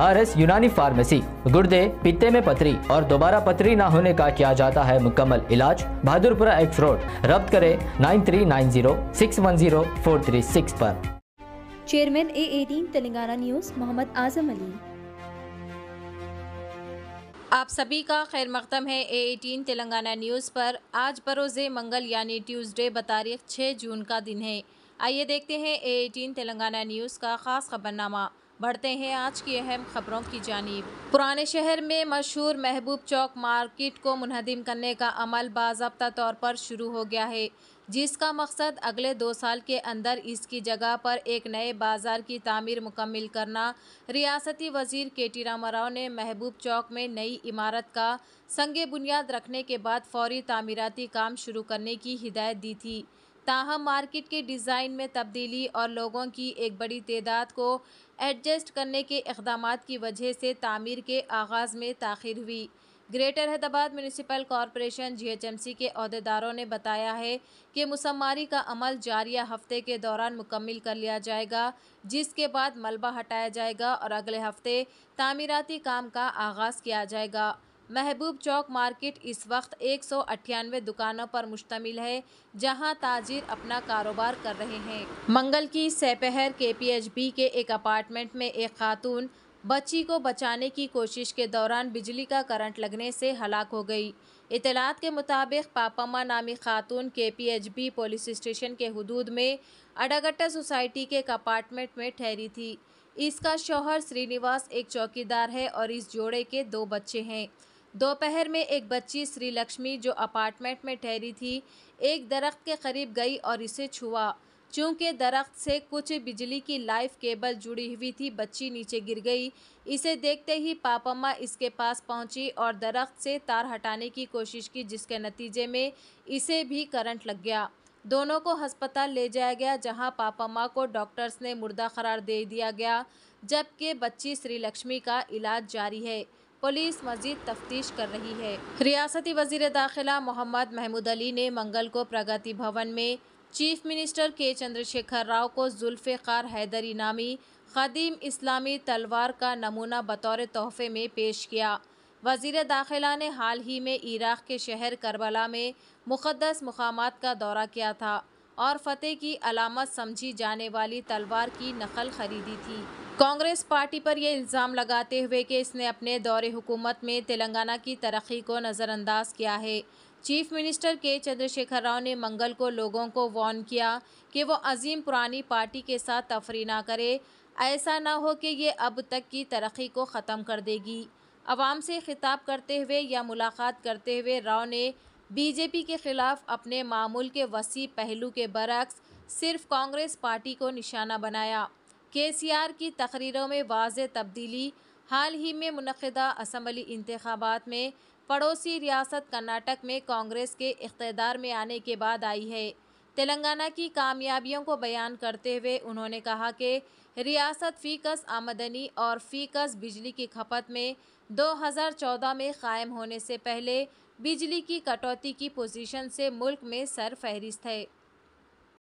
R S यूनानी pharmacy गुर्दे पित्ते में पथरी और दोबारा पथरी ना होने का किया जाता है मुकम्मल इलाज बहादुरपुरा एक्स रोड रब्त करे nine three nine zero six one zero four three six पर chairman A eighteen Telangana news Mohammad Azam Ali आप सभी का खैर मकदम है ए एटीन तेलंगाना न्यूज़ पर आज बरोजे मंगल यानी ट्यूसडे बतारीख 6 जून का दिन है आइए देखते हैं ए एटीन तेलंगाना न्यूज़ का ख़ास खबरनामा बढ़ते हैं आज की अहम खबरों की जानब पुराने शहर में मशहूर महबूब चौक मार्केट को मुनहदम करने का अमल बाबा तौर पर शुरू हो गया है जिसका मकसद अगले दो साल के अंदर इसकी जगह पर एक नए बाज़ार की तामीर मुकम्मल करना रियासती वजीर के टी राव ने महबूब चौक में नई इमारत का संग बुनियाद रखने के बाद फौरी तामीराती काम शुरू करने की हिदायत दी थी ताहम मार्केट के डिज़ाइन में तब्दीली और लोगों की एक बड़ी तदाद को एडजस्ट करने के इकदाम की वजह से तामीर के आगाज़ में ताखिर हुई greater Hyderabad municipal corporation GHMC के अहदेदारों ने बताया है कि मुसम्मारी का अमल जारिया हफ्ते के दौरान मुकम्मल कर लिया जाएगा जिसके बाद मलबा हटाया जाएगा और अगले हफ्ते तमीराती काम का आगाज़ किया जाएगा महबूब चौक मार्केट इस वक्त एक दुकानों पर मुश्तमिल है जहां ताजिर अपना कारोबार कर रहे हैं मंगल की सपहर के पी एच बी के एक अपार्टमेंट में एक खातून बच्ची को बचाने की कोशिश के दौरान बिजली का करंट लगने से हलाक हो गई इतलात के मुताबिक पापम्मा नामी खातून K P H B police station के हदूद में अडागट्टा सोसाइटी के एक अपार्टमेंट में ठहरी थी इसका शौहर श्रीनिवास एक चौकीदार है और इस जोड़े के दो बच्चे हैं दोपहर में एक बच्ची श्री लक्ष्मी जो अपार्टमेंट में ठहरी थी एक दरख्त के करीब गई और इसे छुआ चूंकि दरख्त से कुछ बिजली की लाइफ केबल जुड़ी हुई थी बच्ची नीचे गिर गई इसे देखते ही पापम्मा इसके पास पहुंची और दरख्त से तार हटाने की कोशिश की जिसके नतीजे में इसे भी करंट लग गया दोनों को अस्पताल ले जाया गया जहां पापम्मा को डॉक्टर्स ने मुर्दा करार दे दिया गया जबकि बच्ची लक्ष्मी का इलाज जारी है पुलिस मजीद तफ्तीश कर रही है रियासती वजीर दाखिला मोहम्मद महमूद अली ने मंगल को प्रगति भवन में चीफ मिनिस्टर के चंद्रशेखर राव को जुल्फ़ार हैदरी नामी ख़दीम इस्लामी तलवार का नमूना बतौर तोहफे में पेश किया वजीर दाखिला ने हाल ही में इराक़ के शहर करबला में मुक़दस मकाम का दौरा किया था और फतेह की अलामत समझी जाने वाली तलवार की नकल खरीदी थी कांग्रेस पार्टी पर यह इल्ज़ाम लगाते हुए कि इसने अपने दौरे हुकूमत में तेलंगाना की तरक्की को नज़रअंदाज किया है चीफ मिनिस्टर के चंद्रशेखर राव ने मंगल को लोगों को वार्न किया कि वो अजीम पुरानी पार्टी के साथ तफरी ना करे ऐसा ना हो कि ये अब तक की तरक्की को ख़त्म कर देगी आवाम से खिताब करते हुए या मुलाकात करते हुए राव ने बीजेपी के खिलाफ अपने मामूल के वसी पहलू के बरक्स सिर्फ कांग्रेस पार्टी को निशाना बनाया के सी आर की तकरीरों में वाज तब्दीली हाल ही में मनदा असम्बली इंतबात में पड़ोसी रियासत कर्नाटक में कांग्रेस के इकतदार में आने के बाद आई है तेलंगाना की कामयाबियों को बयान करते हुए उन्होंने कहा कि रियासत फ़ीकस आमदनी और फ़ीकस बिजली की खपत में 2014 में कायम होने से पहले बिजली की कटौती की पोजीशन से मुल्क में सर फहरिस्त है